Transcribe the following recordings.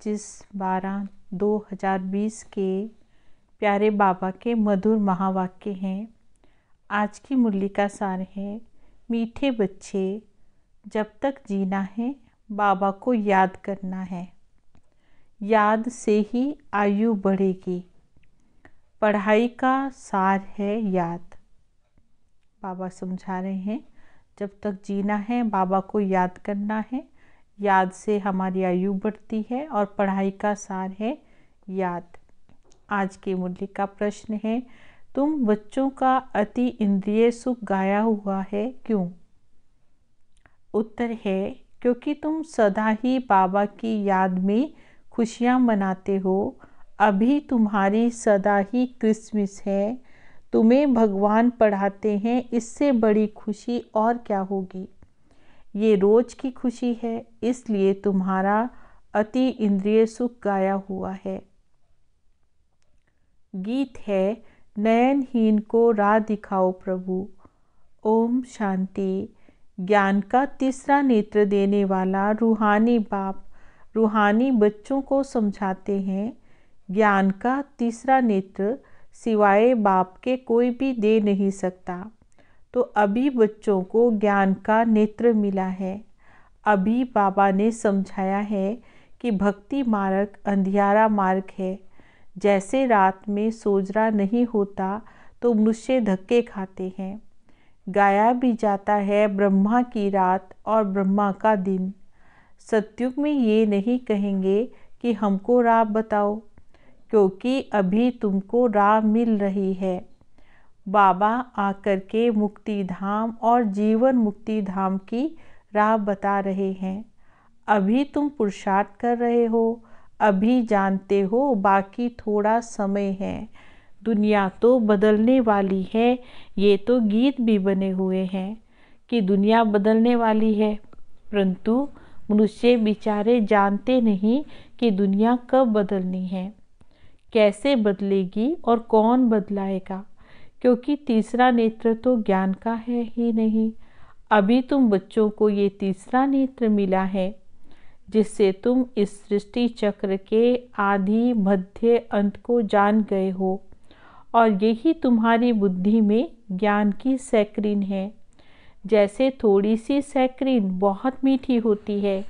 पच्चीस बारह दो हजार बीस के प्यारे बाबा के मधुर महावाक्य हैं आज की मूल्य सार है मीठे बच्चे जब तक जीना है बाबा को याद करना है याद से ही आयु बढ़ेगी पढ़ाई का सार है याद बाबा समझा रहे हैं जब तक जीना है बाबा को याद करना है याद से हमारी आयु बढ़ती है और पढ़ाई का सार है याद आज के मूल्य का प्रश्न है तुम बच्चों का अति इंद्रिय सुख गाया हुआ है क्यों उत्तर है क्योंकि तुम सदा ही बाबा की याद में खुशियाँ मनाते हो अभी तुम्हारी सदा ही क्रिसमस है तुम्हें भगवान पढ़ाते हैं इससे बड़ी खुशी और क्या होगी ये रोज की खुशी है इसलिए तुम्हारा अति इंद्रिय सुख गाया हुआ है गीत है नयनहीन को राह दिखाओ प्रभु ओम शांति ज्ञान का तीसरा नेत्र देने वाला रूहानी बाप रूहानी बच्चों को समझाते हैं ज्ञान का तीसरा नेत्र सिवाय बाप के कोई भी दे नहीं सकता तो अभी बच्चों को ज्ञान का नेत्र मिला है अभी बाबा ने समझाया है कि भक्ति मार्ग अंधियारा मार्ग है जैसे रात में सोजरा नहीं होता तो मनुष्य धक्के खाते हैं गाया भी जाता है ब्रह्मा की रात और ब्रह्मा का दिन सत्युग में ये नहीं कहेंगे कि हमको राह बताओ क्योंकि अभी तुमको राह मिल रही है बाबा आकर के मुक्ति धाम और जीवन मुक्ति धाम की राह बता रहे हैं अभी तुम पुरुषार्थ कर रहे हो अभी जानते हो बाकी थोड़ा समय है दुनिया तो बदलने वाली है ये तो गीत भी बने हुए हैं कि दुनिया बदलने वाली है परंतु मनुष्य बेचारे जानते नहीं कि दुनिया कब बदलनी है कैसे बदलेगी और कौन बदलाएगा क्योंकि तीसरा नेत्र तो ज्ञान का है ही नहीं अभी तुम बच्चों को ये तीसरा नेत्र मिला है जिससे तुम इस सृष्टि चक्र के आदि मध्य अंत को जान गए हो और यही तुम्हारी बुद्धि में ज्ञान की सैक्रीन है जैसे थोड़ी सी सैक्रीन बहुत मीठी होती है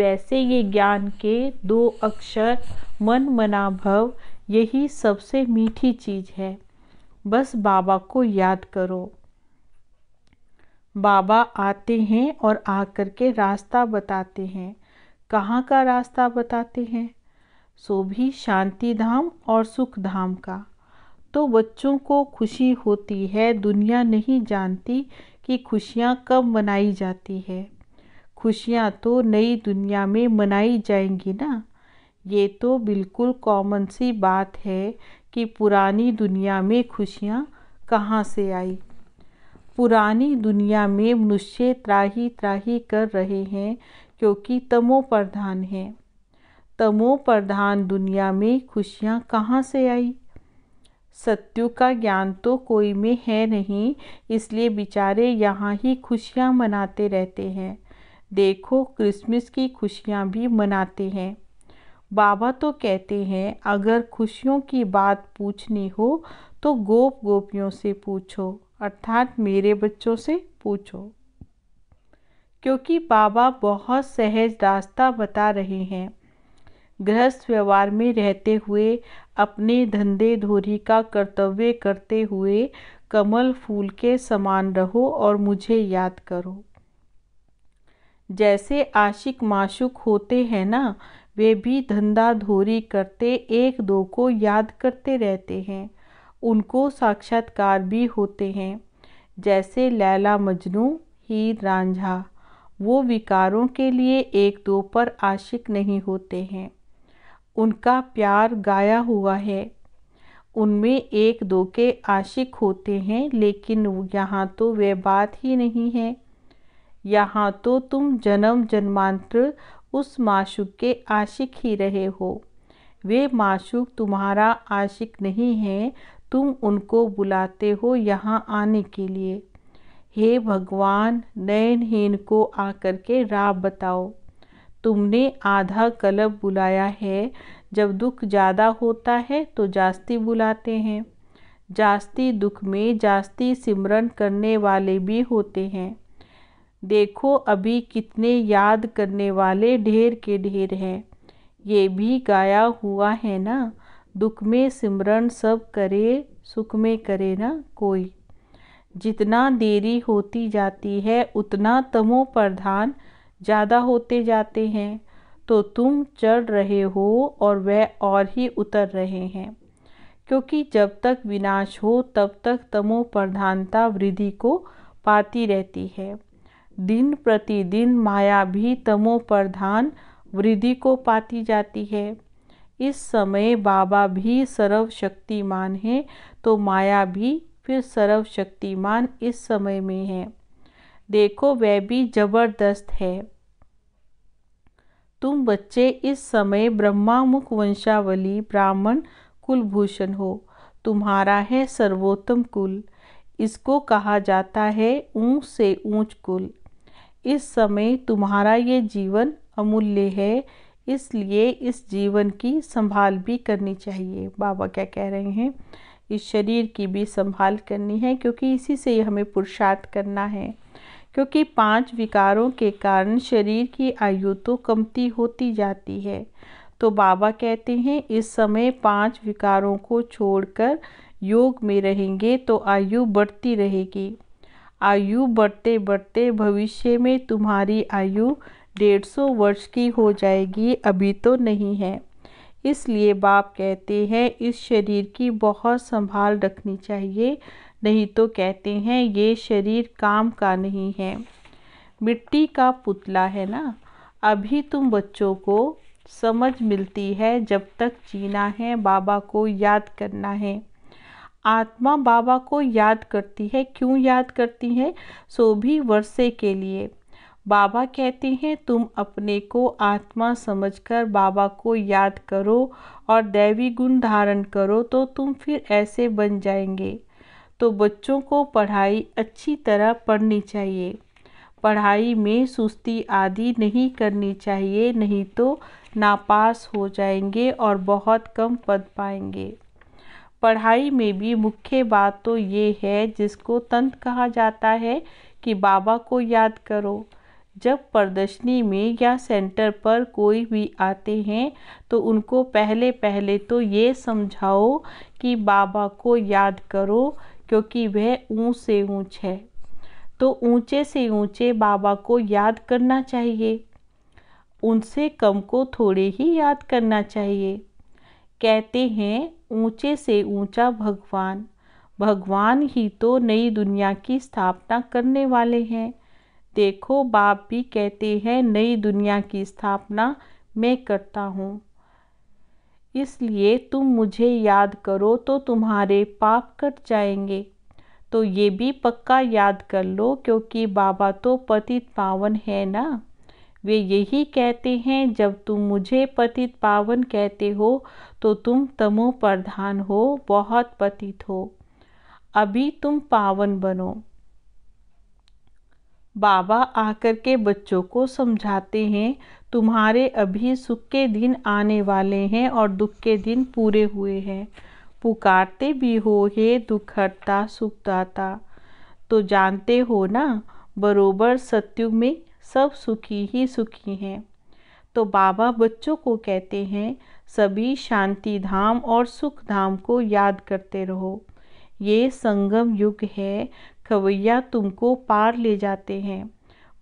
वैसे ये ज्ञान के दो अक्षर मन मनाभव यही सबसे मीठी चीज़ है बस बाबा को याद करो बाबा आते हैं और आकर के रास्ता बताते हैं कहाँ का रास्ता बताते हैं सो भी शांति धाम और सुख धाम का तो बच्चों को खुशी होती है दुनिया नहीं जानती कि खुशियाँ कब मनाई जाती है खुशियाँ तो नई दुनिया में मनाई जाएंगी ना ये तो बिल्कुल कॉमन सी बात है कि पुरानी दुनिया में खुशियाँ कहाँ से आई पुरानी दुनिया में मनुष्य त्राही त्राही कर रहे हैं क्योंकि तमो प्रधान हैं तमो प्रधान दुनिया में खुशियाँ कहाँ से आई सत्यु का ज्ञान तो कोई में है नहीं इसलिए बेचारे यहाँ ही खुशियाँ मनाते रहते हैं देखो क्रिसमस की खुशियाँ भी मनाते हैं बाबा तो कहते हैं अगर खुशियों की बात पूछनी हो तो गोप गोपियों से पूछो अर्थात मेरे बच्चों से पूछो क्योंकि बाबा बहुत सहज रास्ता बता रहे हैं गृहस्थ व्यवहार में रहते हुए अपने धंधे धोरी का कर्तव्य करते हुए कमल फूल के समान रहो और मुझे याद करो जैसे आशिक माशुक होते हैं ना वे भी धंधा धोरी करते एक दो को याद करते रहते हैं उनको साक्षात्कार भी होते हैं जैसे लैला मजनू हीर रांझा वो विकारों के लिए एक दो पर आशिक नहीं होते हैं उनका प्यार गाया हुआ है उनमें एक दो के आशिक होते हैं लेकिन यहाँ तो वे बात ही नहीं है यहाँ तो तुम जन्म जन्मांतर उस माशूक के आशिक ही रहे हो वे माशूक तुम्हारा आशिक नहीं है तुम उनको बुलाते हो यहाँ आने के लिए हे भगवान नयनहीन को आकर के राह बताओ तुमने आधा कलब बुलाया है जब दुख ज़्यादा होता है तो जास्ती बुलाते हैं जास्ती दुख में जास्ती सिमरन करने वाले भी होते हैं देखो अभी कितने याद करने वाले ढेर के ढेर हैं ये भी गाया हुआ है ना दुख में सिमरन सब करे सुख में करे ना कोई जितना देरी होती जाती है उतना तमो प्रधान ज़्यादा होते जाते हैं तो तुम चढ़ रहे हो और वह और ही उतर रहे हैं क्योंकि जब तक विनाश हो तब तक तमो प्रधानता वृद्धि को पाती रहती है दिन प्रतिदिन माया भी तमो प्रधान वृद्धि को पाती जाती है इस समय बाबा भी सर्वशक्तिमान है तो माया भी फिर सर्वशक्तिमान इस समय में है देखो वह भी जबरदस्त है तुम बच्चे इस समय ब्रह्मामुख वंशावली ब्राह्मण कुलभूषण हो तुम्हारा है सर्वोत्तम कुल इसको कहा जाता है ऊँच से ऊँच कुल इस समय तुम्हारा ये जीवन अमूल्य है इसलिए इस जीवन की संभाल भी करनी चाहिए बाबा क्या कह रहे हैं इस शरीर की भी संभाल करनी है क्योंकि इसी से हमें पुरुषार्थ करना है क्योंकि पांच विकारों के कारण शरीर की आयु तो कमती होती जाती है तो बाबा कहते हैं इस समय पांच विकारों को छोड़कर योग में रहेंगे तो आयु बढ़ती रहेगी आयु बढ़ते बढ़ते भविष्य में तुम्हारी आयु डेढ़ सौ वर्ष की हो जाएगी अभी तो नहीं है इसलिए बाप कहते हैं इस शरीर की बहुत संभाल रखनी चाहिए नहीं तो कहते हैं ये शरीर काम का नहीं है मिट्टी का पुतला है ना अभी तुम बच्चों को समझ मिलती है जब तक जीना है बाबा को याद करना है आत्मा बाबा को याद करती है क्यों याद करती है सो भी वर्षे के लिए बाबा कहते हैं तुम अपने को आत्मा समझकर बाबा को याद करो और दैवी गुण धारण करो तो तुम फिर ऐसे बन जाएंगे तो बच्चों को पढ़ाई अच्छी तरह पढ़नी चाहिए पढ़ाई में सुस्ती आदि नहीं करनी चाहिए नहीं तो नापास हो जाएंगे और बहुत कम पद पाएंगे पढ़ाई में भी मुख्य बात तो ये है जिसको तंत्र कहा जाता है कि बाबा को याद करो जब प्रदर्शनी में या सेंटर पर कोई भी आते हैं तो उनको पहले पहले तो ये समझाओ कि बाबा को याद करो क्योंकि वह ऊँच से ऊँच है तो ऊँचे से ऊँचे बाबा को याद करना चाहिए उनसे कम को थोड़े ही याद करना चाहिए कहते हैं ऊंचे से ऊंचा भगवान भगवान ही तो नई दुनिया की स्थापना करने वाले हैं देखो बाप भी कहते हैं नई दुनिया की स्थापना मैं करता हूँ इसलिए तुम मुझे याद करो तो तुम्हारे पाप कट जाएंगे तो ये भी पक्का याद कर लो क्योंकि बाबा तो पतित पावन है ना वे यही कहते हैं जब तुम मुझे पतित पावन कहते हो तो तुम तमो प्रधान हो बहुत पतित हो अभी तुम पावन बनो बाबा आकर के बच्चों को समझाते हैं तुम्हारे अभी सुख के दिन आने वाले हैं और दुख के दिन पूरे हुए हैं पुकारते भी हो हे दुख हरता तो जानते हो ना बरोबर सत्युग में सब सुखी ही सुखी हैं तो बाबा बच्चों को कहते हैं सभी शांति धाम और सुख धाम को याद करते रहो ये संगम युग है खवैया तुमको पार ले जाते हैं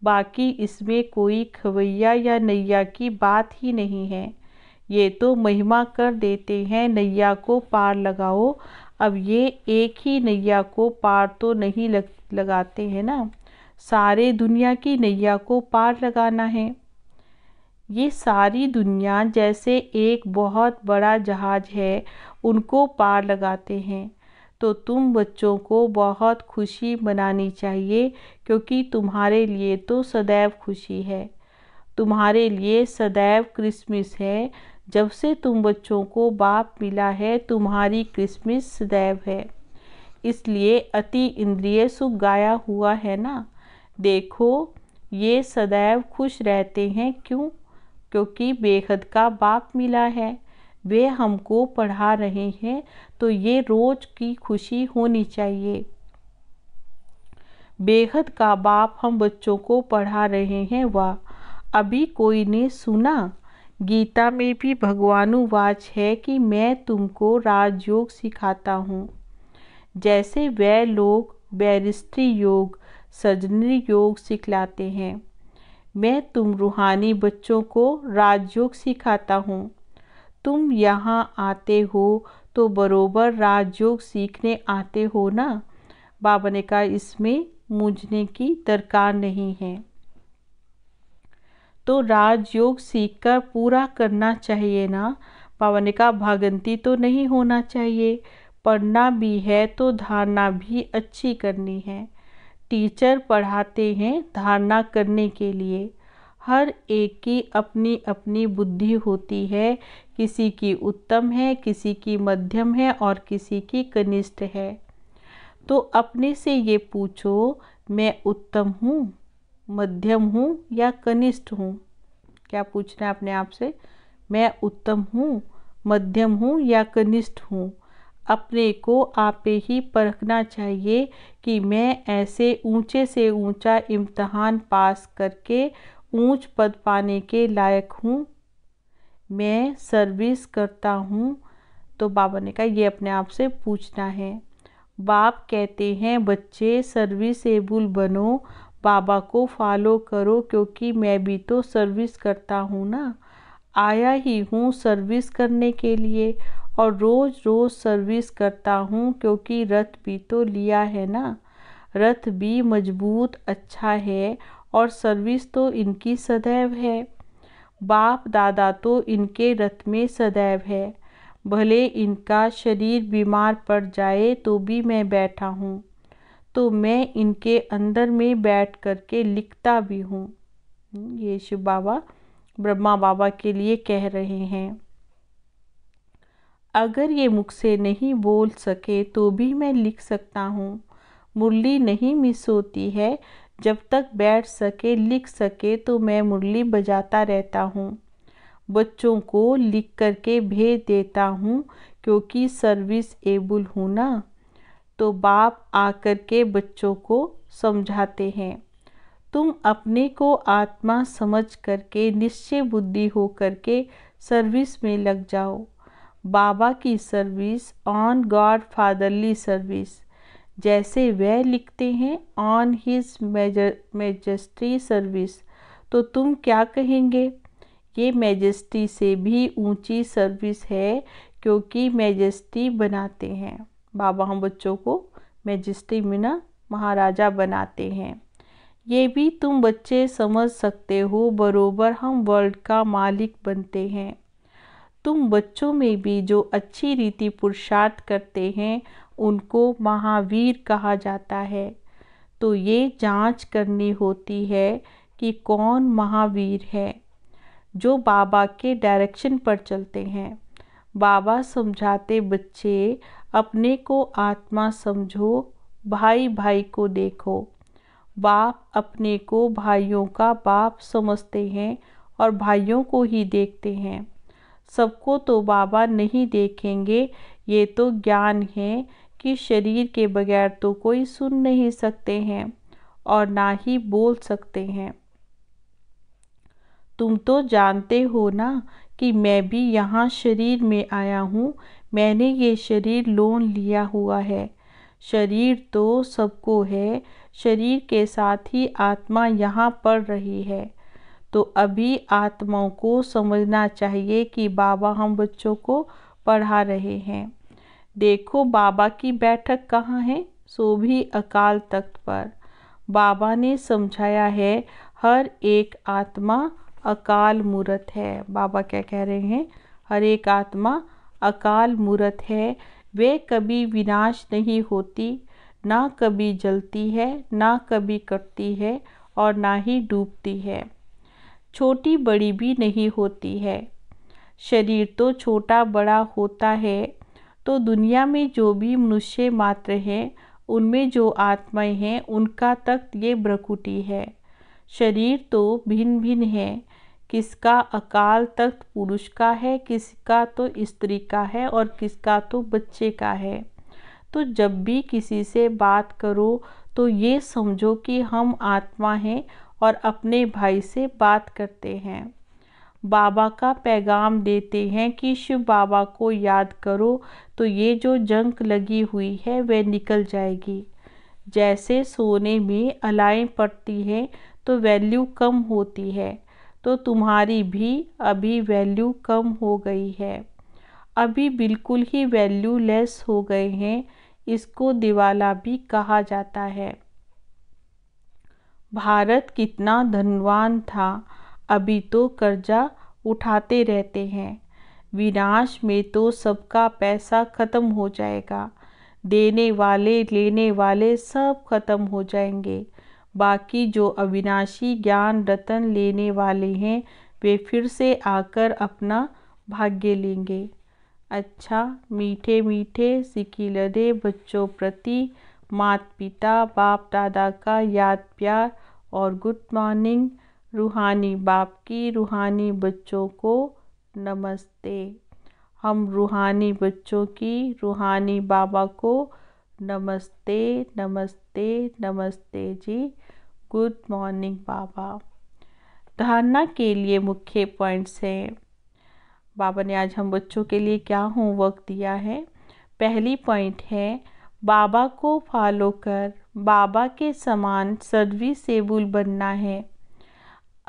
बाकी इसमें कोई खवैया या नैया की बात ही नहीं है ये तो महिमा कर देते हैं नैया को पार लगाओ अब ये एक ही नैया को पार तो नहीं लग लगाते हैं ना सारे दुनिया की नैया को पार लगाना है ये सारी दुनिया जैसे एक बहुत बड़ा जहाज है उनको पार लगाते हैं तो तुम बच्चों को बहुत खुशी मनानी चाहिए क्योंकि तुम्हारे लिए तो सदैव खुशी है तुम्हारे लिए सदैव क्रिसमस है जब से तुम बच्चों को बाप मिला है तुम्हारी क्रिसमस सदैव है इसलिए अति इंद्रिय सुख गाया हुआ है ना देखो ये सदैव खुश रहते हैं क्यों क्योंकि बेहद का बाप मिला है वे हमको पढ़ा रहे हैं तो ये रोज की खुशी होनी चाहिए बेहद का बाप हम बच्चों को पढ़ा रहे हैं वाह अभी कोई ने सुना गीता में भी भगवानुवाच है कि मैं तुमको राजयोग सिखाता हूँ जैसे वह लोग बैरिस्ट्री योग सजनी योग सिखलाते हैं मैं तुम रूहानी बच्चों को राजयोग सिखाता हूँ तुम यहाँ आते हो तो बरोबर राजयोग सीखने आते हो ना बाबा ने कहा इसमें मूझने की दरकार नहीं है तो राजयोग सीख कर पूरा करना चाहिए ना बाबा ने कहा भागंती तो नहीं होना चाहिए पढ़ना भी है तो धारणा भी अच्छी करनी है टीचर पढ़ाते हैं धारणा करने के लिए हर एक की अपनी अपनी बुद्धि होती है किसी की उत्तम है किसी की मध्यम है और किसी की कनिष्ठ है तो अपने से ये पूछो मैं उत्तम हूँ मध्यम हूँ या कनिष्ठ हूँ क्या पूछना है अपने आप से मैं उत्तम हूँ मध्यम हूँ या कनिष्ठ हूँ अपने को आप ही परखना चाहिए कि मैं ऐसे ऊंचे से ऊंचा इम्तहान पास करके ऊंच पद पाने के लायक हूँ मैं सर्विस करता हूँ तो बाबा ने कहा ये अपने आप से पूछना है बाप कहते हैं बच्चे सर्विसेबल बनो बाबा को फॉलो करो क्योंकि मैं भी तो सर्विस करता हूँ ना आया ही हूँ सर्विस करने के लिए और रोज़ रोज़ सर्विस करता हूँ क्योंकि रथ भी तो लिया है ना रथ भी मजबूत अच्छा है और सर्विस तो इनकी सदैव है बाप दादा तो इनके रथ में सदैव है भले इनका शरीर बीमार पड़ जाए तो भी मैं बैठा हूँ तो मैं इनके अंदर में बैठ करके लिखता भी हूँ ये शिव बाबा ब्रह्मा बाबा के लिए कह रहे हैं अगर ये मुझसे नहीं बोल सके तो भी मैं लिख सकता हूँ मुरली नहीं मिस होती है जब तक बैठ सके लिख सके तो मैं मुरली बजाता रहता हूँ बच्चों को लिख करके भेज देता हूँ क्योंकि सर्विस एबल हूँ ना तो बाप आकर के बच्चों को समझाते हैं तुम अपने को आत्मा समझ करके निश्चय बुद्धि हो करके सर्विस में लग जाओ बाबा की service on god fatherly service जैसे वह लिखते हैं ऑन हिज मेजस्ट्री सर्विस तो तुम क्या कहेंगे ये मेजस्टी से भी ऊंची सर्विस है क्योंकि मेजस्टी बनाते हैं बाबा हम बच्चों को मेजस्टी मिना महाराजा बनाते हैं ये भी तुम बच्चे समझ सकते हो बरोबर हम वर्ल्ड का मालिक बनते हैं तुम बच्चों में भी जो अच्छी रीति पुरुषार्थ करते हैं उनको महावीर कहा जाता है तो ये जांच करनी होती है कि कौन महावीर है जो बाबा के डायरेक्शन पर चलते हैं बाबा समझाते बच्चे अपने को आत्मा समझो भाई भाई को देखो बाप अपने को भाइयों का बाप समझते हैं और भाइयों को ही देखते हैं सबको तो बाबा नहीं देखेंगे ये तो ज्ञान है कि शरीर के बगैर तो कोई सुन नहीं सकते हैं और ना ही बोल सकते हैं तुम तो जानते हो ना कि मैं भी यहाँ शरीर में आया हूँ मैंने ये शरीर लोन लिया हुआ है शरीर तो सबको है शरीर के साथ ही आत्मा यहाँ पड़ रही है तो अभी आत्माओं को समझना चाहिए कि बाबा हम बच्चों को पढ़ा रहे हैं देखो बाबा की बैठक कहाँ है सो भी अकाल तख्त पर बाबा ने समझाया है हर एक आत्मा अकाल मूर्त है बाबा क्या कह रहे हैं हर एक आत्मा अकाल मूर्त है वे कभी विनाश नहीं होती ना कभी जलती है ना कभी कटती है और ना ही डूबती है छोटी बड़ी भी नहीं होती है शरीर तो छोटा बड़ा होता है तो दुनिया में जो भी मनुष्य मात्र हैं उनमें जो आत्माएं हैं उनका तख्त ये ब्रकुटी है शरीर तो भिन्न भिन्न है किसका अकाल तख्त पुरुष का है किसका तो स्त्री का है और किसका तो बच्चे का है तो जब भी किसी से बात करो तो ये समझो कि हम आत्मा हैं और अपने भाई से बात करते हैं बाबा का पैगाम देते हैं कि शिव बाबा को याद करो तो ये जो जंक लगी हुई है वह निकल जाएगी जैसे सोने में अलाएँ पड़ती हैं तो वैल्यू कम होती है तो तुम्हारी भी अभी वैल्यू कम हो गई है अभी बिल्कुल ही वैल्यू लेस हो गए हैं इसको दिवाला भी कहा जाता है भारत कितना धनवान था अभी तो कर्जा उठाते रहते हैं विनाश में तो सबका पैसा खत्म हो जाएगा देने वाले लेने वाले सब खत्म हो जाएंगे बाकी जो अविनाशी ज्ञान रतन लेने वाले हैं वे फिर से आकर अपना भाग्य लेंगे अच्छा मीठे मीठे सिकीलरे बच्चों प्रति मात पिता बाप दादा का याद प्यार और गुड मॉर्निंग रूहानी बाप की रूहानी बच्चों को नमस्ते हम रूहानी बच्चों की रूहानी बाबा को नमस्ते नमस्ते नमस्ते जी गुड मॉर्निंग बाबा धारणा के लिए मुख्य पॉइंट्स हैं बाबा ने आज हम बच्चों के लिए क्या होमवर्क दिया है पहली पॉइंट है बाबा को फॉलो कर बाबा के समान सदवी सेबुल बनना है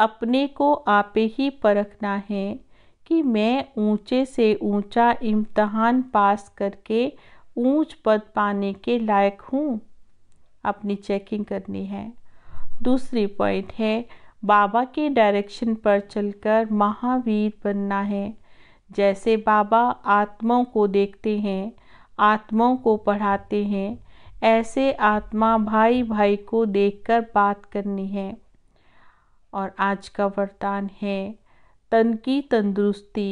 अपने को आपे ही परखना है कि मैं ऊंचे से ऊंचा इम्तहान पास करके ऊंच पद पाने के लायक हूँ अपनी चेकिंग करनी है दूसरी पॉइंट है बाबा के डायरेक्शन पर चलकर महावीर बनना है जैसे बाबा आत्माओं को देखते हैं आत्माओं को पढ़ाते हैं ऐसे आत्मा भाई भाई को देखकर बात करनी है और आज का वरदान है तन की तंदुरुस्ती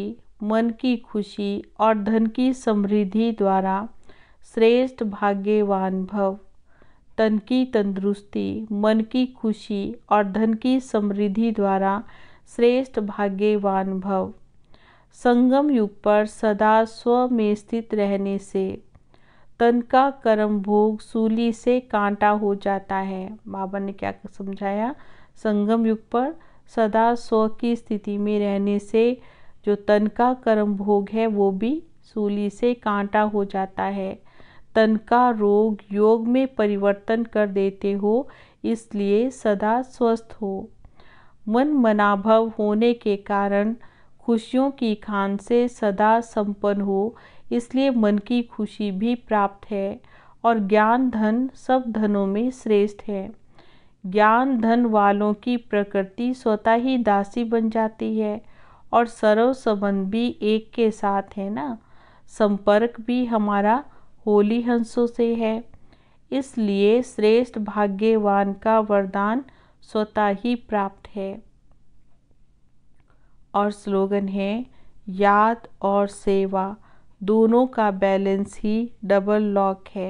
मन की खुशी और धन की समृद्धि द्वारा श्रेष्ठ भाग्यवान भव तन की तंदुरुस्ती मन की खुशी और धन की समृद्धि द्वारा श्रेष्ठ भाग्यवान भव संगम युग पर सदा स्व में स्थित रहने से तन का कर्म भोग सूली से कांटा हो जाता है बाबा ने क्या समझाया संगम युग पर सदा स्व की स्थिति में रहने से जो तन का कर्म भोग है वो भी सूली से कांटा हो जाता है तन का रोग योग में परिवर्तन कर देते हो इसलिए सदा स्वस्थ हो मन मनाभव होने के कारण खुशियों की खान से सदा संपन्न हो इसलिए मन की खुशी भी प्राप्त है और ज्ञान धन सब धनों में श्रेष्ठ है ज्ञान धन वालों की प्रकृति स्वतः ही दासी बन जाती है और सर्व संबंध भी एक के साथ है ना संपर्क भी हमारा होली हंसों से है इसलिए श्रेष्ठ भाग्यवान का वरदान स्वतः ही प्राप्त है और स्लोगन है याद और सेवा दोनों का बैलेंस ही डबल लॉक है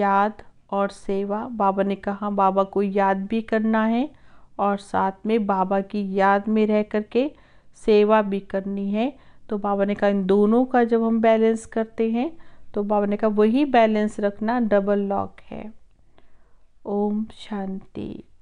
याद और सेवा बाबा ने कहा बाबा को याद भी करना है और साथ में बाबा की याद में रह करके सेवा भी करनी है तो बाबा ने कहा इन दोनों का जब हम बैलेंस करते हैं तो बाबा ने कहा वही बैलेंस रखना डबल लॉक है ओम शांति